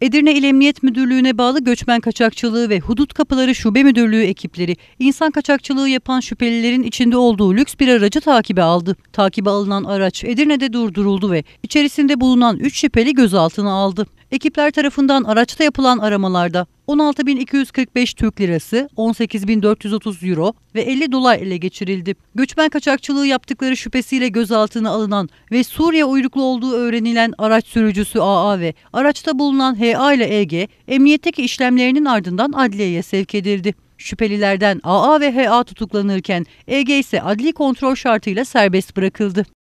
Edirne İl Emniyet Müdürlüğü'ne bağlı Göçmen Kaçakçılığı ve Hudut Kapıları Şube Müdürlüğü ekipleri insan kaçakçılığı yapan şüphelilerin içinde olduğu lüks bir aracı takibe aldı. Takibe alınan araç Edirne'de durduruldu ve içerisinde bulunan 3 şüpheli gözaltına aldı. Ekipler tarafından araçta yapılan aramalarda 16.245 Türk Lirası, 18.430 Euro ve 50 dolar ele geçirildi. Göçmen kaçakçılığı yaptıkları şüphesiyle gözaltına alınan ve Suriye uyruklu olduğu öğrenilen araç sürücüsü AA ve araçta bulunan HA ile EG, emniyetteki işlemlerinin ardından adliyeye sevk edildi. Şüphelilerden AA ve HA tutuklanırken EG ise adli kontrol şartıyla serbest bırakıldı.